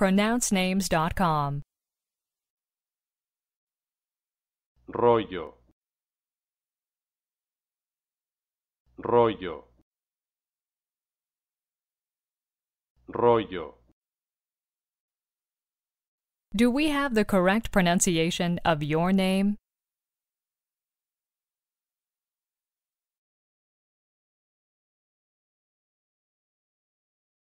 pronouncenames.com. Rollo. Rollo. Rollo. Do we have the correct pronunciation of your name?